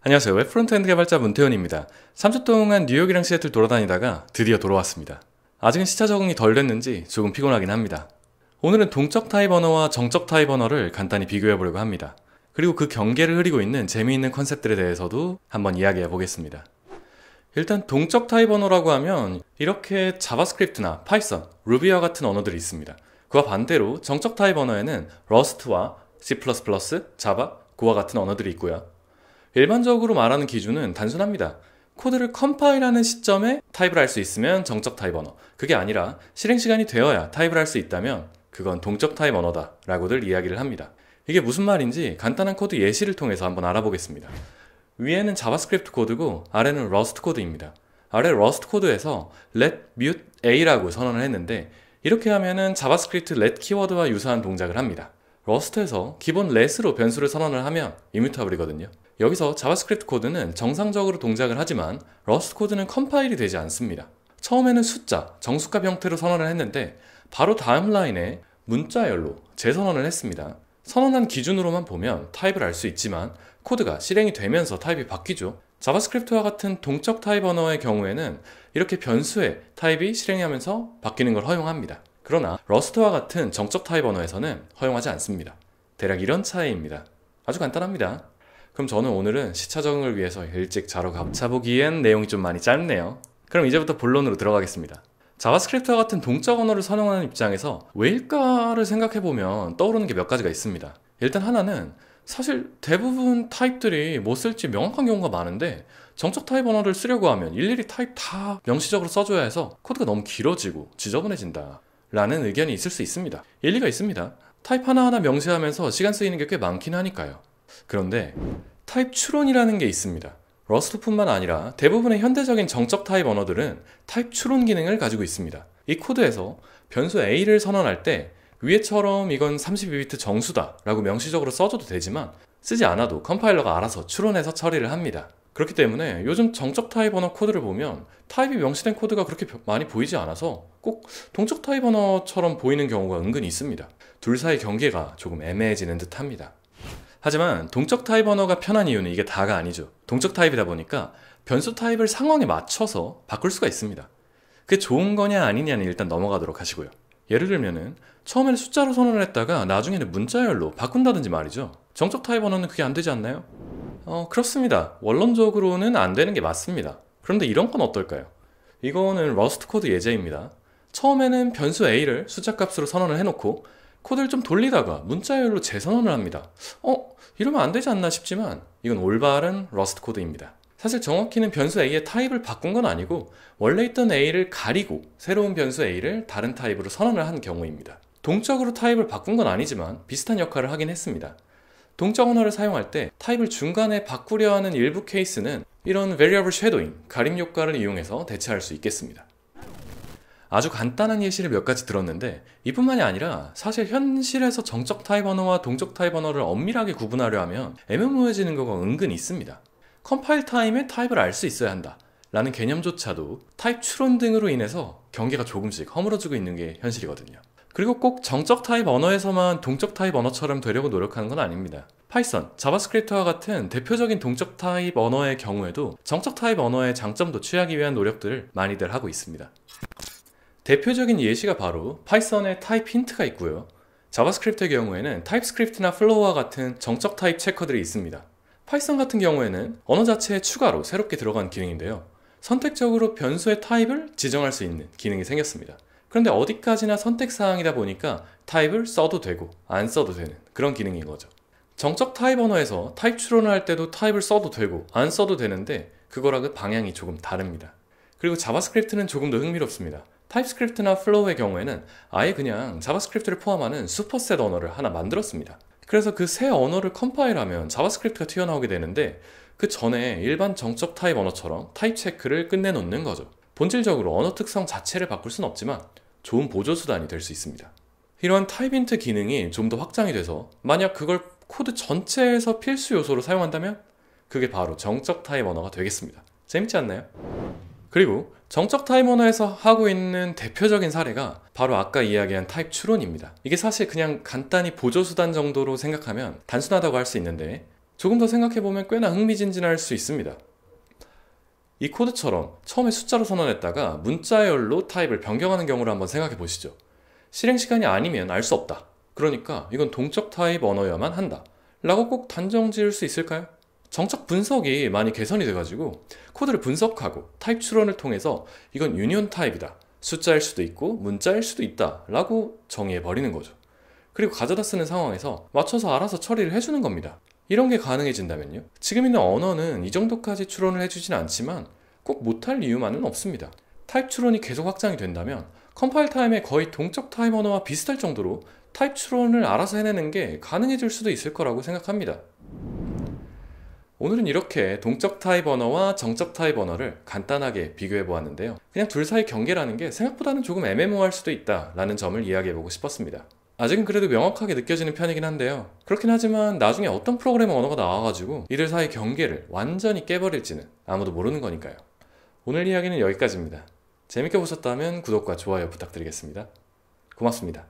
안녕하세요. 웹프론트엔드 개발자 문태훈입니다. 3주 동안 뉴욕이랑 시애틀 돌아다니다가 드디어 돌아왔습니다. 아직은 시차 적응이 덜 됐는지 조금 피곤하긴 합니다. 오늘은 동적 타입 언어와 정적 타입 언어를 간단히 비교해 보려고 합니다. 그리고 그 경계를 흐리고 있는 재미있는 컨셉들에 대해서도 한번 이야기해 보겠습니다. 일단 동적 타입 언어라고 하면 이렇게 자바스크립트나 파이썬, 루비와 같은 언어들이 있습니다. 그와 반대로 정적 타입 언어에는 러스트와 C++, 자바, 구와 같은 언어들이 있고요. 일반적으로 말하는 기준은 단순합니다. 코드를 컴파일하는 시점에 타입을 할 수 있으면 정적 타입 언어. 그게 아니라 실행 시간이 되어야 타입을 할 수 있다면 그건 동적 타입 언어다. 라고들 이야기를 합니다. 이게 무슨 말인지 간단한 코드 예시를 통해서 한번 알아보겠습니다. 위에는 자바스크립트 코드고 아래는 러스트 코드입니다. 아래 러스트 코드에서 let mute a라고 선언을 했는데 이렇게 하면은 자바스크립트 let 키워드와 유사한 동작을 합니다. 러스트에서 기본 레스로 변수를 선언을 하면 이뮤타블이거든요. 여기서 자바스크립트 코드는 정상적으로 동작을 하지만 러스트 코드는 컴파일이 되지 않습니다. 처음에는 숫자, 정수값 형태로 선언을 했는데 바로 다음 라인에 문자열로 재선언을 했습니다. 선언한 기준으로만 보면 타입을 알 수 있지만 코드가 실행이 되면서 타입이 바뀌죠. 자바스크립트와 같은 동적 타입 언어의 경우에는 이렇게 변수의 타입이 실행하면서 바뀌는 걸 허용합니다. 그러나 러스트와 같은 정적 타입 언어에서는 허용하지 않습니다. 대략 이런 차이입니다. 아주 간단합니다. 그럼 저는 오늘은 시차 적응을 위해서 일찍 자러 가보기엔 내용이 좀 많이 짧네요. 그럼 이제부터 본론으로 들어가겠습니다. 자바스크립트와 같은 동적 언어를 선용하는 입장에서 왜일까를 생각해보면 떠오르는 게 몇 가지가 있습니다. 일단 하나는 사실 대부분 타입들이 못 뭐 쓸지 명확한 경우가 많은데 정적 타입 언어를 쓰려고 하면 일일이 타입 다 명시적으로 써줘야 해서 코드가 너무 길어지고 지저분해진다. 라는 의견이 있을 수 있습니다. 일리가 있습니다. 타입 하나하나 명시하면서 시간 쓰이는 게 꽤 많긴 하니까요. 그런데 타입 추론이라는 게 있습니다. 러스트뿐만 아니라 대부분의 현대적인 정적 타입 언어들은 타입 추론 기능을 가지고 있습니다. 이 코드에서 변수 A를 선언할 때 위에처럼 이건 32비트 정수다 라고 명시적으로 써줘도 되지만 쓰지 않아도 컴파일러가 알아서 추론해서 처리를 합니다. 그렇기 때문에 요즘 정적 타입 언어 코드를 보면 타입이 명시된 코드가 그렇게 많이 보이지 않아서 꼭 동적 타입 언어처럼 보이는 경우가 은근 있습니다. 둘 사이 경계가 조금 애매해지는 듯 합니다. 하지만 동적 타입 언어가 편한 이유는 이게 다가 아니죠. 동적 타입이다 보니까 변수 타입을 상황에 맞춰서 바꿀 수가 있습니다. 그게 좋은 거냐 아니냐는 일단 넘어가도록 하시고요. 예를 들면은 처음에는 숫자로 선언을 했다가 나중에는 문자열로 바꾼다든지 말이죠. 정적 타입 언어는 그게 안 되지 않나요? 어, 그렇습니다. 원론적으로는 안 되는 게 맞습니다. 그런데 이런 건 어떨까요? 이거는 러 s t 코드 예제입니다. 처음에는 변수 a를 숫자값으로 선언을 해놓고 코드를 좀 돌리다가 문자열로 재선언을 합니다. 어? 이러면 안 되지 않나 싶지만 이건 올바른 러 s t 코드입니다. 사실 정확히는 변수 a의 타입을 바꾼 건 아니고 원래 있던 a를 가리고 새로운 변수 a를 다른 타입으로 선언을 한 경우입니다. 동적으로 타입을 바꾼 건 아니지만 비슷한 역할을 하긴 했습니다. 동자 언어를 사용할 때 타입을 중간에 바꾸려 하는 일부 케이스는 이런 variable shadowing, 가림 효과를 이용해서 대체할 수 있겠습니다. 아주 간단한 예시를 몇 가지 들었는데 이뿐만이 아니라 사실 현실에서 정적 타입 언어와 동적 타입 언어를 엄밀하게 구분하려 하면 애매모호해지는 거가 은근 있습니다. 컴파일 타임에 타입을 알 수 있어야 한다 라는 개념조차도 타입 추론 등으로 인해서 경계가 조금씩 허물어지고 있는 게 현실이거든요. 그리고 꼭 정적 타입 언어에서만 동적 타입 언어처럼 되려고 노력하는 건 아닙니다. 파이썬, 자바스크립트와 같은 대표적인 동적 타입 언어의 경우에도 정적 타입 언어의 장점도 취하기 위한 노력들을 많이들 하고 있습니다. 대표적인 예시가 바로 파이썬의 타입 힌트가 있고요. 자바스크립트의 경우에는 타입스크립트나 플로우와 같은 정적 타입 체커들이 있습니다. 파이썬 같은 경우에는 언어 자체에 추가로 새롭게 들어간 기능인데요. 선택적으로 변수의 타입을 지정할 수 있는 기능이 생겼습니다. 그런데 어디까지나 선택사항이다 보니까 타입을 써도 되고 안 써도 되는 그런 기능인 거죠. 정적 타입 언어에서 타입 추론을 할 때도 타입을 써도 되고 안 써도 되는데 그거랑은 방향이 조금 다릅니다. 그리고 자바스크립트는 조금 더 흥미롭습니다. 타입스크립트나 플로우의 경우에는 아예 그냥 자바스크립트를 포함하는 슈퍼셋 언어를 하나 만들었습니다. 그래서 그 새 언어를 컴파일하면 자바스크립트가 튀어나오게 되는데 그 전에 일반 정적 타입 언어처럼 타입 체크를 끝내놓는 거죠. 본질적으로 언어 특성 자체를 바꿀 순 없지만 좋은 보조수단이 될 수 있습니다. 이러한 타입 인트 기능이 좀 더 확장이 돼서 만약 그걸 코드 전체에서 필수 요소로 사용한다면 그게 바로 정적 타입 언어가 되겠습니다. 재밌지 않나요? 그리고 정적 타입 언어에서 하고 있는 대표적인 사례가 바로 아까 이야기한 타입 추론입니다. 이게 사실 그냥 간단히 보조수단 정도로 생각하면 단순하다고 할 수 있는데 조금 더 생각해보면 꽤나 흥미진진할 수 있습니다. 이 코드처럼 처음에 숫자로 선언했다가 문자열로 타입을 변경하는 경우를 한번 생각해 보시죠. 실행시간이 아니면 알 수 없다. 그러니까 이건 동적 타입 언어여야만 한다. 라고 꼭 단정 지을 수 있을까요? 정착 분석이 많이 개선이 돼가지고 코드를 분석하고 타입 추론을 통해서 이건 유니온 타입이다. 숫자일 수도 있고 문자일 수도 있다. 라고 정의해버리는 거죠. 그리고 가져다 쓰는 상황에서 맞춰서 알아서 처리를 해주는 겁니다. 이런 게 가능해진다면요. 지금 있는 언어는 이 정도까지 추론을 해주진 않지만 꼭 못할 이유만은 없습니다. 타입 추론이 계속 확장이 된다면 컴파일 타임에 거의 동적 타임 언어와 비슷할 정도로 타입 추론을 알아서 해내는 게 가능해질 수도 있을 거라고 생각합니다. 오늘은 이렇게 동적 타입 언어와 정적 타입 언어를 간단하게 비교해 보았는데요. 그냥 둘 사이 경계라는 게 생각보다는 조금 애매모호할 수도 있다라는 점을 이야기해 보고 싶었습니다. 아직은 그래도 명확하게 느껴지는 편이긴 한데요. 그렇긴 하지만 나중에 어떤 프로그래밍 언어가 나와가지고 이들 사이 경계를 완전히 깨버릴지는 아무도 모르는 거니까요. 오늘 이야기는 여기까지입니다. 재밌게 보셨다면 구독과 좋아요 부탁드리겠습니다. 고맙습니다.